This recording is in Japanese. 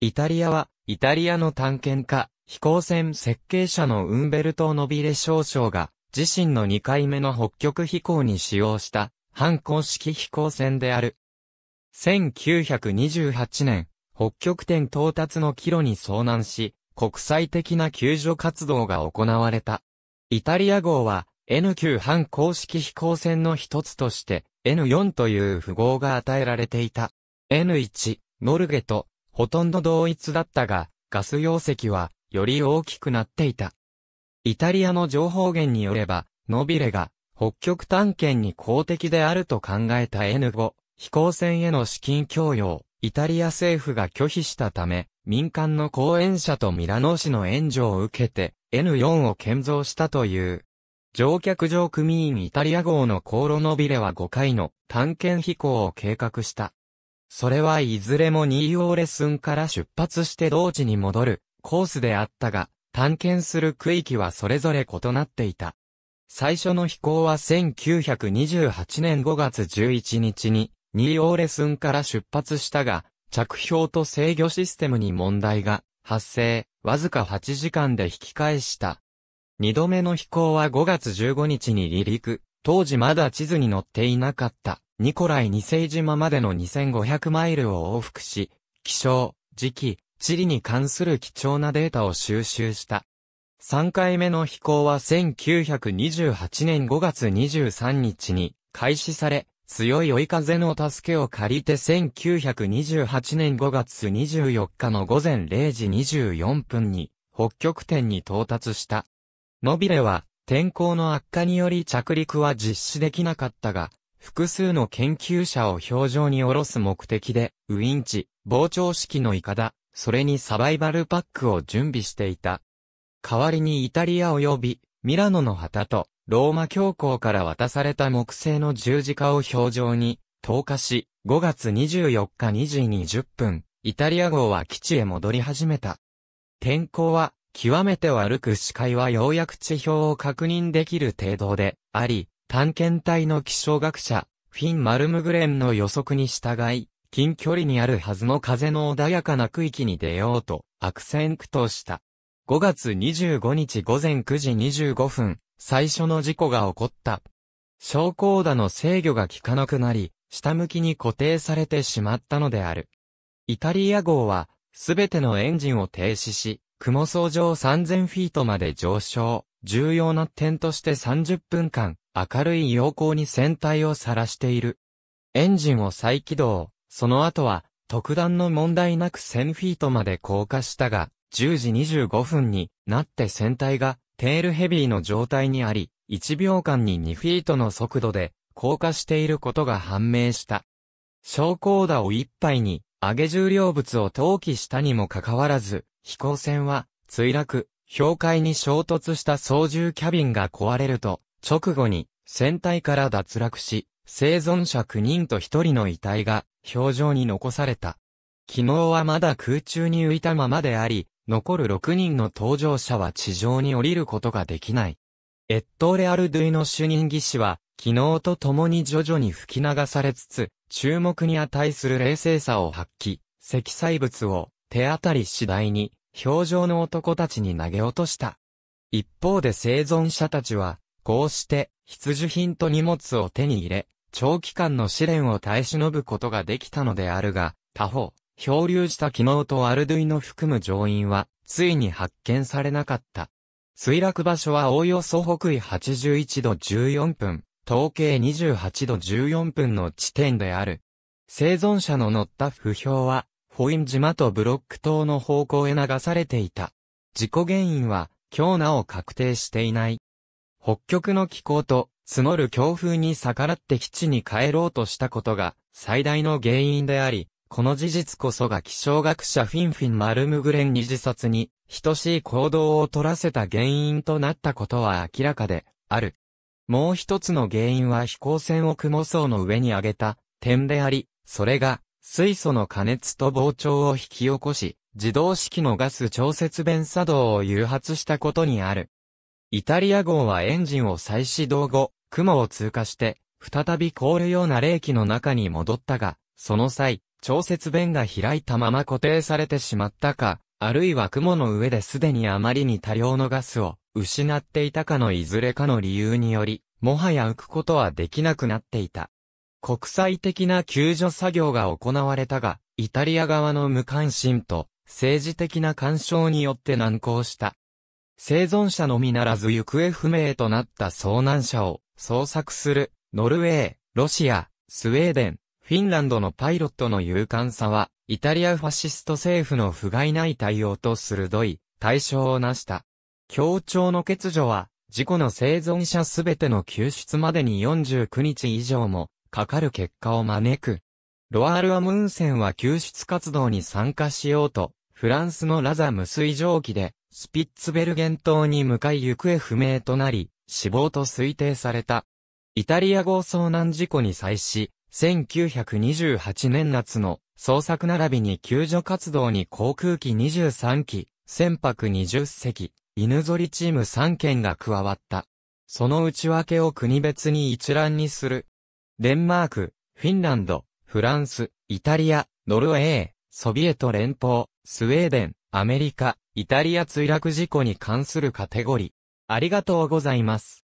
イタリアは、イタリアの探検家、飛行船設計者のウンベルト・ノビレ少将が、自身の2回目の北極飛行に使用した、反公式飛行船である。1928年、北極点到達の帰路に遭難し、国際的な救助活動が行われた。イタリア号は、N9 反公式飛行船の一つとして、N4 という符号が与えられていた。N1、ノルゲとほとんど同一だったが、ガス容積は、より大きくなっていた。イタリアの情報源によれば、ノビレが、北極探検に公的であると考えた N5、飛行船への資金供与イタリア政府が拒否したため、民間の後援者とミラノ市の援助を受けて、N4 を建造したという。乗客乗組員イタリア号の航路のビレは5回の探検飛行を計画した。それはいずれもニーオーレスンから出発して同時に戻るコースであったが、探検する区域はそれぞれ異なっていた。最初の飛行は1928年5月11日に、ニーオーレスンから出発したが、着氷と制御システムに問題が発生、わずか8時間で引き返した。二度目の飛行は5月15日に離陸、当時まだ地図に載っていなかった。ニコライ2世島までの2500マイルを往復し、気象、時期、地理に関する貴重なデータを収集した。3回目の飛行は1928年5月23日に開始され、強い追い風の助けを借りて1928年5月24日の午前0時24分に北極点に到達した。のびれは天候の悪化により着陸は実施できなかったが、複数の研究者を表情に下ろす目的で、ウインチ、膨張式のイカダ、それにサバイバルパックを準備していた。代わりにイタリア及び、ミラノの旗と、ローマ教皇から渡された木製の十字架を表情に、投下し、5月24日2時20分、イタリア号は基地へ戻り始めた。天候は、極めて悪く視界はようやく地表を確認できる程度で、あり、探検隊の気象学者、フィン・マルムグレンの予測に従い、近距離にあるはずの風の穏やかな区域に出ようと、悪戦苦闘した。5月25日午前9時25分、最初の事故が起こった。昇降打の制御が効かなくなり、下向きに固定されてしまったのである。イタリア号は、すべてのエンジンを停止し、雲層上3000フィートまで上昇。重要な点として30分間、明るい陽光に船体をさらしている。エンジンを再起動、その後は、特段の問題なく1000フィートまで降下したが、10時25分になって船体がテールヘビーの状態にあり、1秒間に2フィートの速度で降下していることが判明した。昇降打を1杯に上げ重量物を投棄したにもかかわらず、飛行船は墜落、氷海に衝突した操縦キャビンが壊れると、直後に船体から脱落し、生存者9人と1人の遺体が表情に残された。昨日はまだ空中に浮いたままであり、残る6人の搭乗者は地上に降りることができない。エットレ・アルドゥイの主任技師は、昨日と共に徐々に吹き流されつつ、注目に値する冷静さを発揮、積載物を手当たり次第に、表情の男たちに投げ落とした。一方で生存者たちは、こうして、必需品と荷物を手に入れ、長期間の試練を耐え忍ぶことができたのであるが、他方、漂流した機能とアルドゥイの含む乗員は、ついに発見されなかった。墜落場所はおおよそ北緯81度14分、統計28度14分の地点である。生存者の乗った不評は、ホイン島とブロック島の方向へ流されていた。事故原因は、今日なお確定していない。北極の気候と募る強風に逆らって基地に帰ろうとしたことが最大の原因であり、この事実こそが気象学者フィンフィン・マルムグレンに自殺に等しい行動を取らせた原因となったことは明らかである。もう一つの原因は飛行船を雲層の上に上げた点であり、それが水素の加熱と膨張を引き起こし、自動式のガス調節弁作動を誘発したことにある。イタリア号はエンジンを再始動後、雲を通過して、再び凍るような冷気の中に戻ったが、その際、調節弁が開いたまま固定されてしまったか、あるいは雲の上ですでにあまりに多量のガスを失っていたかのいずれかの理由により、もはや浮くことはできなくなっていた。国際的な救助作業が行われたが、イタリア側の無関心と政治的な干渉によって難航した。生存者のみならず行方不明となった遭難者を捜索する、ノルウェー、ロシア、スウェーデン、フィンランドのパイロットの勇敢さは、イタリアファシスト政府の不甲斐ない対応と鋭い対象を成した。協調の欠如は、事故の生存者すべての救出までに49日以上もかかる結果を招く。ロアール・アムーンセンは救出活動に参加しようと、フランスのラザ無水蒸気でスピッツベルゲン島に向かい行方不明となり、死亡と推定された。イタリア号遭難事故に際し、1928年夏の捜索並びに救助活動に航空機23機、船舶20隻、犬ぞりチーム3件が加わった。その内訳を国別に一覧にする。デンマーク、フィンランド、フランス、イタリア、ノルウェー、ソビエト連邦、スウェーデン、アメリカ、イタリア墜落事故に関するカテゴリー。ありがとうございます。